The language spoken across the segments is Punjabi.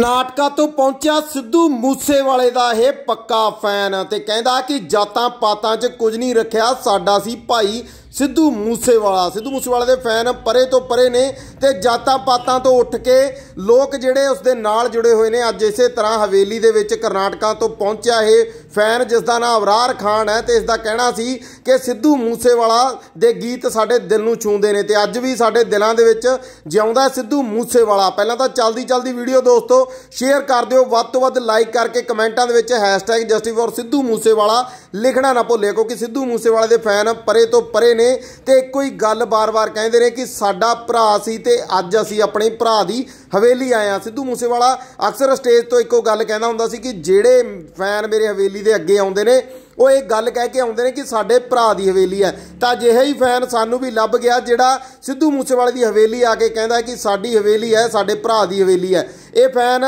ਨਾਟਕਾ ਤੋਂ ਪਹੁੰਚਿਆ ਸਿੱਧੂ ਮੂਸੇਵਾਲੇ ਦਾ ਇਹ ਪੱਕਾ ਫੈਨ ਤੇ ਕਹਿੰਦਾ ਕਿ ਜਾਤਾਂ ਪਾਤਾਂ 'ਚ ਕੁਝ ਨਹੀਂ ਰੱਖਿਆ ਸਾਡਾ ਸੀ ਭਾਈ ਸਿੱਧੂ ਮੂਸੇਵਾਲਾ ਸਿੱਧੂ ਮੂਸੇਵਾਲੇ ਦੇ ਫੈਨ ਪਰੇ ਤੋਂ ਪਰੇ ਨੇ ਤੇ ਜਾਤਾਂ ਪਾਤਾਂ ਤੋਂ ਉੱਠ ਕੇ ਲੋਕ ਜਿਹੜੇ ਉਸ ਦੇ ਨਾਲ ਜੁੜੇ ਹੋਏ ਨੇ ਅੱਜ ਇਸੇ ਤਰ੍ਹਾਂ ਹਵੇਲੀ ਦੇ ਵਿੱਚ ਕਰਨਾਟਕਾ ਤੋਂ ਪਹੁੰਚਿਆ ਇਹ ਫੈਨ ਜਿਸ ਦਾ ਨਾਮ ਅਵਰਾਰ ਖਾਨ ਹੈ ਤੇ ਇਸ ਦਾ ਕਹਿਣਾ ਸੀ ਕਿ ਸਿੱਧੂ ਮੂਸੇਵਾਲਾ ਦੇ ਗੀਤ ਸਾਡੇ ਦਿਲ ਨੂੰ ਛੂੰਦੇ ਨੇ ਤੇ ਅੱਜ ਵੀ ਸਾਡੇ ਦਿਲਾਂ ਦੇ ਵਿੱਚ ਜਿਉਂਦਾ ਸਿੱਧੂ ਮੂਸੇਵਾਲਾ ਪਹਿਲਾਂ ਤਾਂ ਚਲਦੀ ਚਲਦੀ ਵੀਡੀਓ ਦੋਸਤੋ ਸ਼ੇਅਰ ਕਰ ਦਿਓ ਵੱਧ ਤੋਂ ਵੱਧ ਲਾਈਕ ਕਰਕੇ ਕਮੈਂਟਾਂ ਦੇ ਵਿੱਚ #justify ਸਿੱਧੂ ਮੂਸੇਵਾਲਾ ਲਿਖਣਾ ਨਾ ਭੁੱਲਿਓ ਕਿਉਂਕਿ ਸਿੱਧੂ ਮੂਸੇਵਾਲੇ ਦੇ ਫੈਨ ਪਰੇ ਤੋਂ ਪਰੇ ਨੇ ਨੇ ਤੇ ਕੋਈ ਗੱਲ ਬਾਰ-ਬਾਰ ਕਹਿੰਦੇ ਨੇ ਕਿ ਸਾਡਾ ਭਰਾ ਸੀ ਤੇ ਅੱਜ ਅਸੀਂ ਆਪਣੇ ਭਰਾ ਦੀ ਹਵੇਲੀ ਆਏ ਆ ਸਿੱਧੂ ਮੂਸੇਵਾਲਾ ਅਕਸਰ ਸਟੇਜ ਤੋਂ ਇੱਕੋ ਗੱਲ ਕਹਿੰਦਾ ਹੁੰਦਾ ਸੀ ਕਿ ਜਿਹੜੇ ਫੈਨ ਮੇਰੇ ਹਵੇਲੀ ਦੇ ਅੱਗੇ ਆਉਂਦੇ ਨੇ ਉਹ ਇਹ ਗੱਲ ਕਹਿ ਕੇ ਆਉਂਦੇ ਨੇ ਕਿ ਸਾਡੇ ਭਰਾ ਦੀ ਹਵੇਲੀ ਹੈ ਤਾਂ ਜਿਹੇ ਹੀ ਫੈਨ ਸਾਨੂੰ ਵੀ ਲੱਭ ਗਿਆ ਜਿਹੜਾ ਸਿੱਧੂ ਮੂਸੇਵਾਲੇ ਦੀ ਹਵੇਲੀ ਆ ਕੇ ਕਹਿੰਦਾ ਕਿ ਸਾਡੀ ਹਵੇਲੀ ਹੈ ਸਾਡੇ ਭਰਾ ਦੀ ਹਵੇਲੀ ਹੈ ਇਹ ਫੈਨ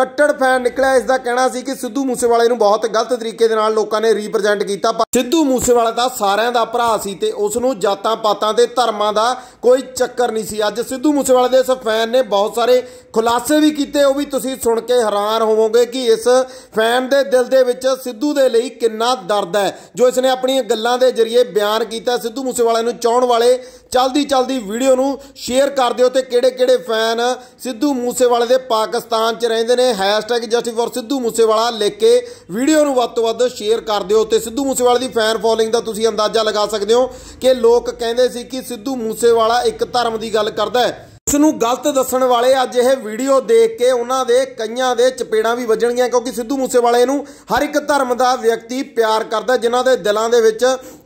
ਕੱਟੜ ਫੈਨ ਨਿਕਲਿਆ ਇਸ ਦਾ ਕਹਿਣਾ ਸੀ ਕਿ ਸਿੱਧੂ ਮੂਸੇਵਾਲੇ ਨੂੰ ਬਹੁਤ ਗਲਤ ਤਰੀਕੇ ਦੇ ਨਾਲ ਲੋਕਾਂ ਨੇ ਰਿਪਰੈਜ਼ੈਂਟ ਕੀਤਾ ਪਰ ਸਿੱਧੂ ਮੂਸੇਵਾਲਾ ਤਾਂ ਸਾਰਿਆਂ ਦਾ ਭਰਾ ਸੀ ਤੇ ਉਸ ਨੂੰ ਜਾਤਾਂ ਪਾਤਾਂ ਤੇ ਧਰਮਾਂ ਦਾ ਕੋਈ ਚੱਕਰ ਨਹੀਂ ਸੀ ਅੱਜ ਸਿੱਧੂ ਮੂਸੇਵਾਲੇ ਦੇ ਇਸ ਫੈਨ ਨੇ ਬਹੁਤ ਸਾਰੇ ਖੁਲਾਸੇ ਵੀ ਕੀਤੇ ਉਹ ਵੀ ਤੁਸੀਂ ਸੁਣ ਕੇ ਹੈਰਾਨ ਹੋਵੋਗੇ ਕਿ ਇਸ ਫੈਨ ਦੇ ਦਿਲ ਦੇ ਵਿੱਚ ਸਿੱਧੂ ਦੇ ਲਈ ਕਿੰਨਾ ਦਰਦ ਹੈ ਜੋ ਇਸ ਨੇ ਆਪਣੀਆਂ ਗੱਲਾਂ ਦੇ ਜ਼ਰੀਏ ਬਿਆਨ ਕੀਤਾ ਸਿੱਧੂ ਮੂਸੇਵਾਲੇ ਨੂੰ ਚਾਹਣ ਵਾਲੇ ਚਲਦੀ ਚਲਦੀ ਵੀਡੀਓ ਨੂੰ ਸ਼ੇਅਰ ਕਰ ਦਿਓ ਤੇ ਕਿਹੜੇ-ਕਿਹੜੇ ਫੈਨ ਸਿੱਧੂ ਮੂਸੇਵਾਲੇ ਦੇ ਪਾਕਿਸਤਾਨ 'ਚ ਰਹਿੰਦੇ ਨੇ ਨੇ #justicefor ਸਿੱਧੂ ਮੂਸੇਵਾਲਾ ਲਿਖ ਕੇ ਵੀਡੀਓ ਨੂੰ ਵੱਧ ਤੋਂ ਵੱਧ ਸ਼ੇਅਰ ਕਰ ਦਿਓ ਤੇ ਸਿੱਧੂ ਮੂਸੇਵਾਲੇ ਦੀ ਫੈਨ ਫੋਲੋਇੰਗ ਦਾ ਤੁਸੀਂ ਅੰਦਾਜ਼ਾ ਲਗਾ ਸਕਦੇ ਹੋ ਕਿ ਲੋਕ ਕਹਿੰਦੇ ਸੀ ਕਿ ਸਿੱਧੂ ਮੂਸੇਵਾਲਾ ਇੱਕ ਧਰਮ ਦੀ ਗੱਲ ਕਰਦਾ ਹੈ ਇਸ ਨੂੰ ਗਲਤ ਦੱਸਣ ਵਾਲੇ ਅੱਜ ਇਹ ਵੀਡੀਓ ਦੇਖ ਕੇ ਉਹਨਾਂ ਦੇ ਕਈਆਂ ਦੇ ਚਪੇੜਾਂ ਵੀ ਵੱਜਣਗੀਆਂ ਕਿਉਂਕਿ ਸਿੱਧੂ ਮੂਸੇਵਾਲੇ ਨੂੰ ਹਰ ਇੱਕ ਧਰਮ ਦਾ ਵਿਅਕਤੀ ਪਿਆਰ ਕਰਦਾ ਜਿਨ੍ਹਾਂ ਦੇ ਦਿਲਾਂ ਦੇ ਵਿੱਚ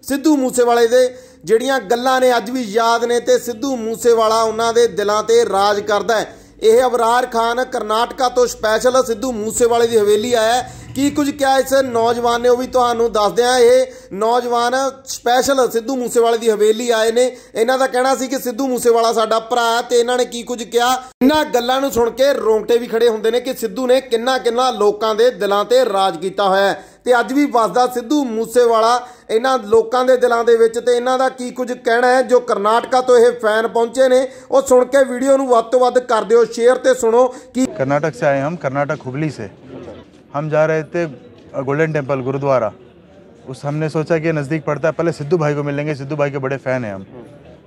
ਸਿੱਧੂ ਮੂਸੇਵਾਲੇ ਦੇ ਜਿਹੜੀਆਂ ਗੱਲਾਂ ਨੇ ਅੱਜ ਵੀ ਯਾਦ ਨੇ ਤੇ ਸਿੱਧੂ ਮੂਸੇਵਾਲਾ ਉਹਨਾਂ ਦੇ ਦਿਲਾਂ ਤੇ ਰਾਜ ਕਰਦਾ ਹੈ ਇਹ ਅਬਰਾਰ ਖਾਨ ਕਰਨਾਟਕਾ ਤੋਂ ਸਪੈਸ਼ਲ ਸਿੱਧੂ ਮੂਸੇਵਾਲੇ ਦੀ ਹਵੇਲੀ ਆਇਆ ਕੀ ਕੁਝ ਕਿਹਾ ਇਸ ਨੌਜਵਾਨ ਨੇ ਉਹ ਵੀ ਤੁਹਾਨੂੰ ਦੱਸਦੇ ਆ ਇਹ ਨੌਜਵਾਨ ਸਪੈਸ਼ਲ ਸਿੱਧੂ ਮੂਸੇਵਾਲੇ ਦੀ ਹਵੇਲੀ ਆਏ ਨੇ ਇਹਨਾਂ ਦਾ ਕਹਿਣਾ ਸੀ ਕਿ ਸਿੱਧੂ ਮੂਸੇਵਾਲਾ ਸਾਡਾ ਭਰਾ ਤੇ ਇਹਨਾਂ ਨੇ ਕੀ ਕੁਝ ਕਿਹਾ ਇਹਨਾਂ ਗੱਲਾਂ ਨੂੰ ਸੁਣ ਕੇ ਰੋਂਗਟੇ ਵੀ ਖੜੇ ਹੁੰਦੇ ਨੇ ਕਿ ਸਿੱਧੂ ਨੇ ਕਿੰਨਾ ਕਿੰਨਾ ਲੋਕਾਂ ਦੇ ਦਿਲਾਂ ਤੇ ਰਾਜ ਕੀਤਾ ਹੋਇਆ ਤੇ ਅੱਜ ਵੀ ਵਸਦਾ ਸਿੱਧੂ ਮੂਸੇਵਾਲਾ ਇਹਨਾਂ ਲੋਕਾਂ ਦੇ ਦਿਲਾਂ ਦੇ ਵਿੱਚ ਤੇ ਇਹਨਾਂ ਦਾ ਕੀ ਕੁਝ ਕਹਿਣਾ ਹੈ ਜੋ ਕਰਨਾਟਕਾ ਤੋਂ ਇਹ ਫੈਨ ਪਹੁੰਚੇ ਨੇ ਉਹ ਸੁਣ ਕੇ ਵੀਡੀਓ ਨੂੰ ਵੱਧ ਤੋਂ ਵੱਧ ਕਰ ਦਿਓ ਸ਼ੇਅਰ ਤੇ ਸੁਣੋ ਕਿ ਕਰਨਾਟਕ ਸੇ ਆਏ ਹਮ ਕਰਨਾਟਕ ਹੁਬਲੀ ਸੇ हम जा रहे थे गोल्डन टेम्पल गुरुद्वारा उस हमने सोचा कि नज़दीक पड़ता है पहले सिद्धू भाई को मिलेंगे सिद्धू भाई के बड़े फ़ैन हैं हम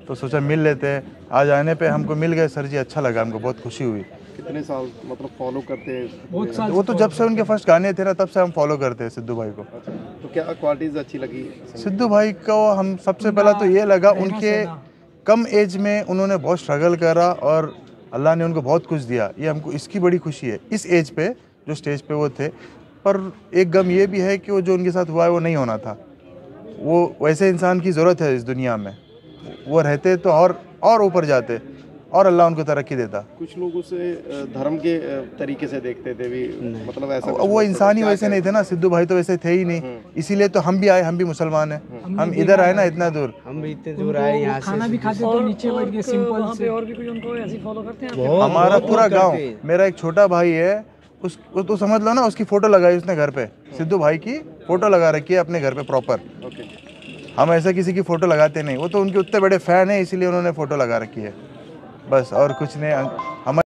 तो सोचा मिल लेते हैं आज आने पे हमको मिल गए सर जी अच्छा लगा हमको बहुत खुशी हुई कितने साल मतलब फॉलो करते हैं वो तो जब से उनके फर्स्ट गाने थे ना तब से हम फॉलो करते हैं सिद्धू भाई को अच्छा। तो क्या क्वालिटीज़ अच्छी लगी सिद्धू भाई को हम सबसे पहला तो ये लगा उनके कम एज में उन्होंने बहुत स्ट्रगल करा और अल्लाह ने उनको बहुत कुछ दिया ये हमको इसकी बड़ी खुशी है इस एज पे जो स्टेज पे वो थे पर एक गम ये भी है कि वो जो उनके साथ हुआ है वो नहीं होना था वो वैसे इंसान की ज़रूरत है इस दुनिया में वो रहते तो और और ऊपर जाते और अल्लाह उनको तरक्की देता कुछ लोग उसे धर्म के तरीके से देखते थे भी मतलब ऐसा वो तो इंसान ही वैसे नहीं थे ना सिद्धू भाई तो वैसे थे ही नहीं हम्म। इसीलिए तो हम भी आए हम भी मुसलमान हैं हम्म। हम इधर आए ना इतना दूर हम भी इतने दूर आए यहाँ खाना भी खाते नीचे बैठ के सिंपल से और भी उनको ऐसे फॉलो करते हैं हमारा पूरा गाँव मेरा एक छोटा भाई है उस तो समझ लो ना उसकी फ़ोटो लगाई उसने घर पे सिद्धू भाई की फ़ोटो लगा रखी है अपने घर पे प्रॉपर हम ऐसा किसी की फ़ोटो लगाते नहीं वो तो उनके उतने बड़े फ़ैन है इसीलिए उन्होंने फ़ोटो लगा रखी है बस और कुछ नहीं अं- हमारे